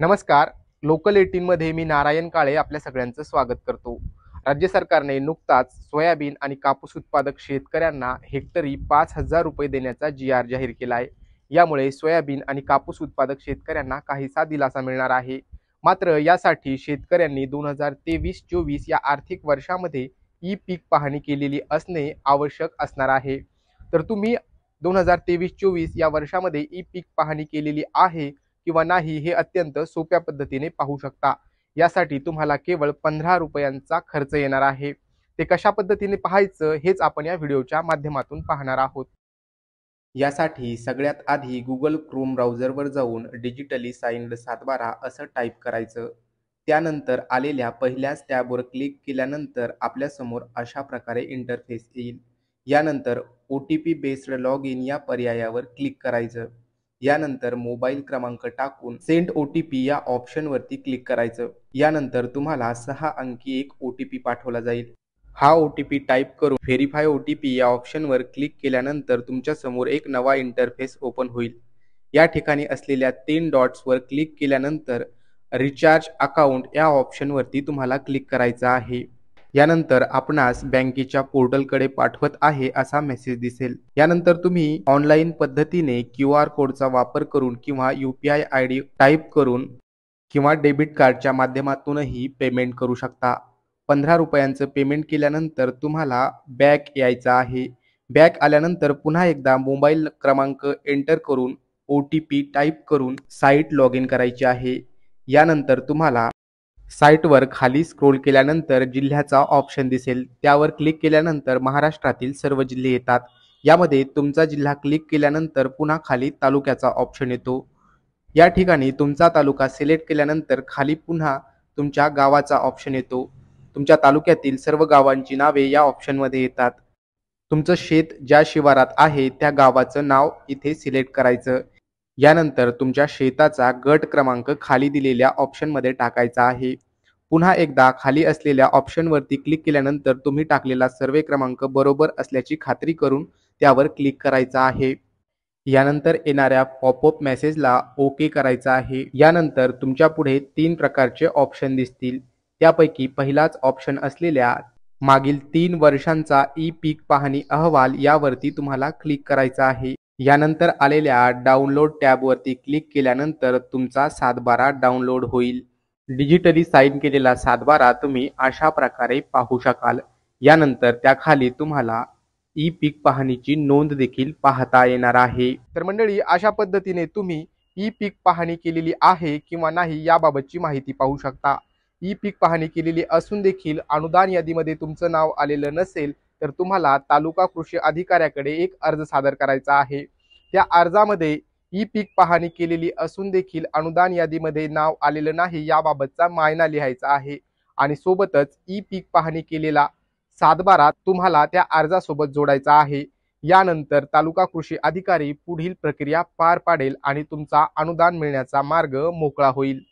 नमस्कार लोकल एटीनमध्ये मी नारायण काळे आपल्या सगळ्यांचं स्वागत करतो राज्य सरकारने नुकताच सोयाबीन आणि कापूस उत्पादक शेतकऱ्यांना हेक्टरी पाच हजार रुपये देण्याचा जी आर जाहीर केला आहे यामुळे सोयाबीन आणि कापूस उत्पादक शेतकऱ्यांना काहीसा दिलासा मिळणार आहे मात्र यासाठी शेतकऱ्यांनी दोन हजार तेवीस चोवीस या आर्थिक वर्षामध्ये ई पीक पाहणी केलेली असणे आवश्यक असणार आहे तर तुम्ही दोन हजार तेवीस चोवीस या वर्षामध्ये ई पीक पाहणी केलेली आहे किंवा नाही हे अत्यंत सोप्या पद्धतीने पाहू शकता यासाठी तुम्हाला केवळ पंधरा रुपयांचा खर्च येणार आहे ते कशा पद्धतीने पाहायचं हेच आपण या व्हिडिओच्या माध्यमातून पाहणार आहोत यासाठी सगळ्यात आधी गुगल क्रोम ब्राउझरवर जाऊन डिजिटली साईन्ड सातबारा असं टाईप करायचं त्यानंतर आलेल्या पहिल्याच टॅबवर क्लिक केल्यानंतर आपल्यासमोर अशा प्रकारे इंटरफेस येईल यानंतर O T P based log in या पर्यायावर क्लिक करायचं यानंतर मोबाईल क्रमांक टाकून सेंड ओ टी पी या ऑप्शनवरती क्लिक करायचं यानंतर तुम्हाला सहा अंकी एक ओ टी पी पाठवला जाईल हा ओ टी पी टाईप करून व्हेरीफाय ओ टी पी या ऑप्शनवर क्लिक केल्यानंतर तुमच्या समोर एक नवा इंटरफेस ओपन होईल या ठिकाणी असलेल्या तीन डॉट्सवर क्लिक केल्यानंतर रिचार्ज अकाउंट या ऑप्शनवरती तुम्हाला क्लिक करायचं आहे यानंतर आपणास बँकेच्या पोर्टलकडे पाठवत आहे असा मेसेज दिसेल यानंतर तुम्ही ऑनलाईन पद्धतीने क्यू आर कोडचा वापर करून किंवा U P I I D type करून किंवा डेबिट कार्डच्या माध्यमातूनही पेमेंट करू शकता पंधरा रुपयांचं पेमेंट केल्यानंतर तुम्हाला बॅक यायचा आहे बॅक आल्यानंतर पुन्हा एकदा मोबाईल क्रमांक एंटर करून ओ टी पी टाईप करून साईट लॉग इन करायची आहे यानंतर तुम्हाला साईटवर खाली स्क्रोल केल्यानंतर जिल्ह्याचा ऑप्शन दिसेल त्यावर क्लिक केल्यानंतर महाराष्ट्रातील सर्व जिल्हे येतात यामध्ये तुमचा जिल्हा क्लिक केल्यानंतर पुन्हा खाली तालुक्याचा ऑप्शन येतो या ठिकाणी तुमचा तालुका सिलेक्ट केल्यानंतर खाली पुन्हा तुमच्या गावाचा ऑप्शन येतो तुमच्या तालुक्यातील सर्व गावांची नावे या ऑप्शनमध्ये येतात तुमचं शेत ज्या शिवारात आहे त्या गावाचं नाव इथे सिलेक्ट करायचं यानंतर तुमच्या शेताचा गट क्रमांक खाली दिलेल्या ऑप्शनमध्ये टाकायचा आहे पुन्हा एकदा खाली असलेल्या ऑप्शनवरती क्लिक केल्यानंतर तुम्ही टाकलेला सर्वे क्रमांक बरोबर असल्याची खात्री करून त्यावर क्लिक करायचा आहे यानंतर येणाऱ्या पॉपअप मेसेजला ओके करायचा आहे यानंतर तुमच्या पुढे तीन प्रकारचे ऑप्शन दिसतील त्यापैकी पहिलाच ऑप्शन असलेल्या मागील तीन वर्षांचा ई पीक पाहणी अहवाल यावरती तुम्हाला क्लिक करायचा आहे यानंतर आलेल्या डाउनलोड टॅबवरती क्लिक केल्यानंतर तुमचा सातबारा डाउनलोड होईल डिजिटली साईन केलेला सातबारा तुम्ही अशा प्रकारे पाहू शकाल यानंतर त्याखाली तुम्हाला ई पीक पाहणीची नोंद देखील पाहता येणार आहे तर मंडळी अशा पद्धतीने तुम्ही ई पीक पाहणी केलेली आहे किंवा नाही याबाबतची माहिती पाहू शकता ई पीक पाहणी केलेली असून देखील अनुदान यादीमध्ये तुमचं नाव आलेलं नसेल तर तुम्हाला तालुका कृषी अधिकाऱ्याकडे एक अर्ज सादर करायचा आहे त्या अर्जामध्ये ही पीक पाहणी केलेली असून देखील अनुदान यादीमध्ये नाव आलेलं नाही याबाबतचा मायना लिहायचा आहे आणि सोबतच ई पीक पाहणी केलेला सातबारा तुम्हाला त्या अर्जासोबत जोडायचा आहे यानंतर तालुका कृषी अधिकारी पुढील प्रक्रिया पार पाडेल आणि तुमचा अनुदान मिळण्याचा मार्ग मोकळा होईल